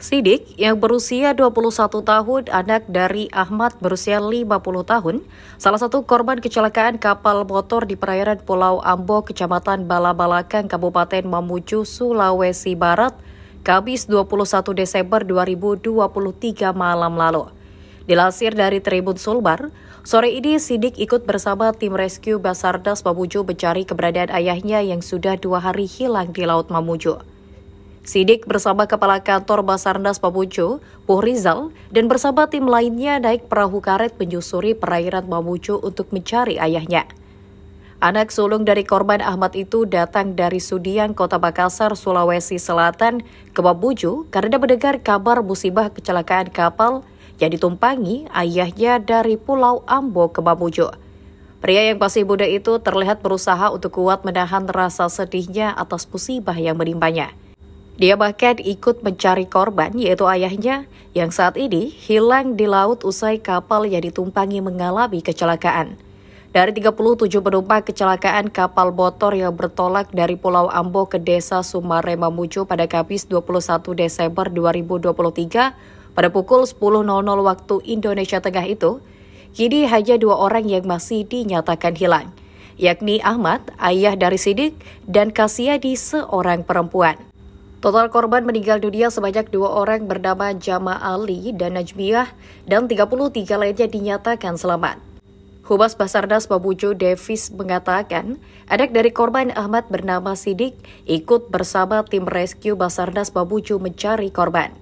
Sidik yang berusia 21 tahun, anak dari Ahmad berusia 50 tahun, salah satu korban kecelakaan kapal motor di perairan Pulau Ambo, Kecamatan Balabalakan, Kabupaten Mamuju, Sulawesi Barat, Kamis 21 Desember 2023 malam lalu. Dilansir dari Tribun Sulbar, sore ini Sidik ikut bersama tim rescue Basarnas Mamuju mencari keberadaan ayahnya yang sudah dua hari hilang di Laut Mamuju. Sidik bersama Kepala Kantor Basarnas Mamuju, Puh Rizal, dan bersama tim lainnya naik perahu karet menyusuri perairan Mamuju untuk mencari ayahnya. Anak sulung dari korban Ahmad itu datang dari Sudiang, Kota Makassar, Sulawesi Selatan ke Mamuju karena mendengar kabar musibah kecelakaan kapal yang ditumpangi ayahnya dari Pulau Ambo ke Mamuju. Pria yang masih muda itu terlihat berusaha untuk kuat menahan rasa sedihnya atas musibah yang menimpanya. Dia bahkan ikut mencari korban, yaitu ayahnya, yang saat ini hilang di laut usai kapal yang ditumpangi mengalami kecelakaan. Dari 37 penumpang kecelakaan kapal motor yang bertolak dari Pulau Ambo ke Desa Sumare Mamuju pada Kamis 21 Desember 2023 pada pukul 10.00 waktu Indonesia Tengah itu, kini hanya dua orang yang masih dinyatakan hilang, yakni Ahmad, ayah dari Sidik, dan Kasiadi, seorang perempuan. Total korban meninggal dunia sebanyak dua orang bernama Jama Ali dan Najmiah dan 33 lainnya dinyatakan selamat. Humas Basarnas Mamuju Davis mengatakan, adik dari korban Ahmad bernama Sidik ikut bersama tim rescue Basarnas Mamuju mencari korban.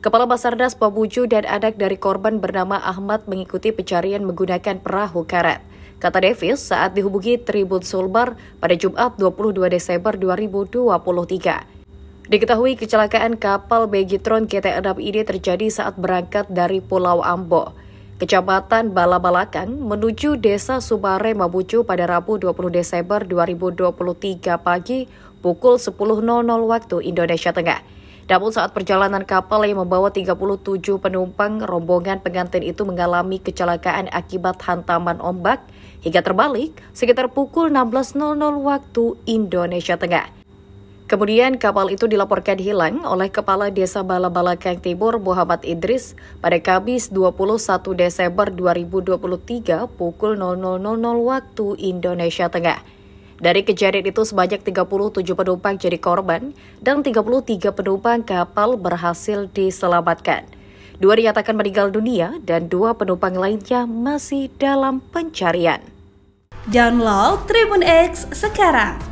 Kepala Basarnas Mamuju dan adik dari korban bernama Ahmad mengikuti pencarian menggunakan perahu karet. Kata Davis saat dihubungi Tribun Sulbar pada Jumat 22 Desember 2023. Diketahui kecelakaan kapal Begitron GT6 ini terjadi saat berangkat dari Pulau Ambo, Kecamatan Balabalakang menuju Desa Subare Mabucu pada Rabu 20 Desember 2023 pagi pukul 10.00 waktu Indonesia Tengah. Namun saat perjalanan kapal yang membawa 37 penumpang, rombongan pengantin itu mengalami kecelakaan akibat hantaman ombak hingga terbalik sekitar pukul 16.00 waktu Indonesia Tengah. Kemudian kapal itu dilaporkan hilang oleh Kepala Desa Balabalakang Timur Muhammad Idris pada Kamis 21 Desember 2023 pukul 00.00 waktu Indonesia Tengah. Dari kejadian itu sebanyak 37 penumpang jadi korban dan 33 penumpang kapal berhasil diselamatkan. Dua dinyatakan meninggal dunia dan dua penumpang lainnya masih dalam pencarian. Download Tribun X sekarang